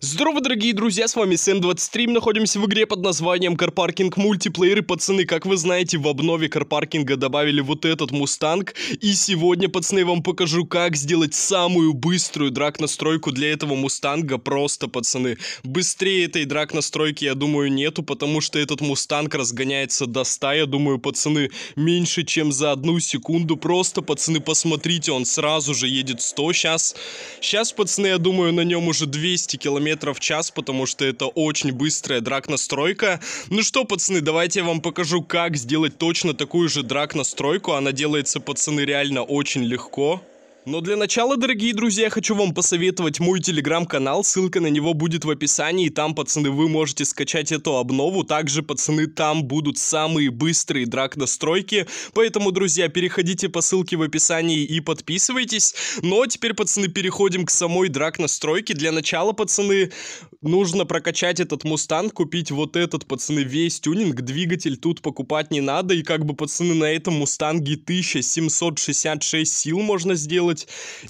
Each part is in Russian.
Здорово, дорогие друзья, с вами Сэм23, мы находимся в игре под названием Карпаркинг Мультиплеер, и, пацаны, как вы знаете, в обнове Карпаркинга добавили вот этот Мустанг, и сегодня, пацаны, я вам покажу, как сделать самую быструю драк-настройку для этого Мустанга, просто, пацаны, быстрее этой драк-настройки, я думаю, нету, потому что этот Мустанг разгоняется до 100, я думаю, пацаны, меньше, чем за одну секунду, просто, пацаны, посмотрите, он сразу же едет 100 сейчас, сейчас, пацаны, я думаю, на нем уже 200 километров, метров в час, потому что это очень быстрая драк-настройка. Ну что, пацаны, давайте я вам покажу, как сделать точно такую же драк-настройку. Она делается, пацаны, реально очень легко. Но для начала, дорогие друзья, хочу вам посоветовать мой телеграм-канал, ссылка на него будет в описании, и там, пацаны, вы можете скачать эту обнову, также, пацаны, там будут самые быстрые драк настройки, поэтому, друзья, переходите по ссылке в описании и подписывайтесь. Но ну, а теперь, пацаны, переходим к самой драк-настройке. Для начала, пацаны, нужно прокачать этот мустанг, купить вот этот, пацаны, весь тюнинг, двигатель тут покупать не надо, и как бы, пацаны, на этом мустанге 1766 сил можно сделать, делать.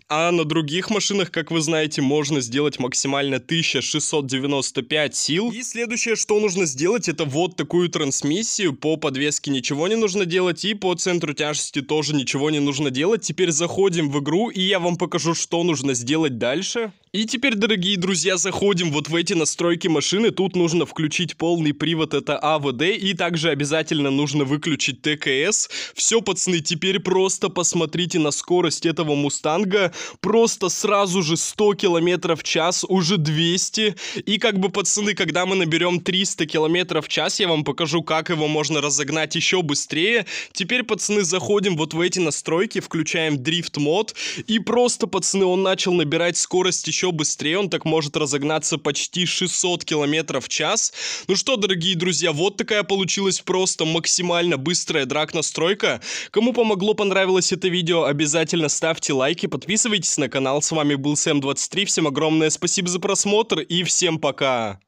А на других машинах, как вы знаете, можно сделать максимально 1695 сил. И следующее, что нужно сделать, это вот такую трансмиссию. По подвеске ничего не нужно делать, и по центру тяжести тоже ничего не нужно делать. Теперь заходим в игру, и я вам покажу, что нужно сделать дальше. И теперь, дорогие друзья, заходим вот в эти настройки машины. Тут нужно включить полный привод, это АВД, и также обязательно нужно выключить ТКС. Все, пацаны, теперь просто посмотрите на скорость этого Мустанга. Просто сразу же 100 км в час, уже 200. И как бы, пацаны, когда мы наберем 300 км в час, я вам покажу, как его можно разогнать еще быстрее. Теперь, пацаны, заходим вот в эти настройки, включаем дрифт мод. И просто, пацаны, он начал набирать скорость еще еще быстрее, он так может разогнаться почти 600 км в час. Ну что, дорогие друзья, вот такая получилась просто максимально быстрая драк-настройка. Кому помогло, понравилось это видео, обязательно ставьте лайки, подписывайтесь на канал. С вами был Сэм23, всем огромное спасибо за просмотр и всем пока!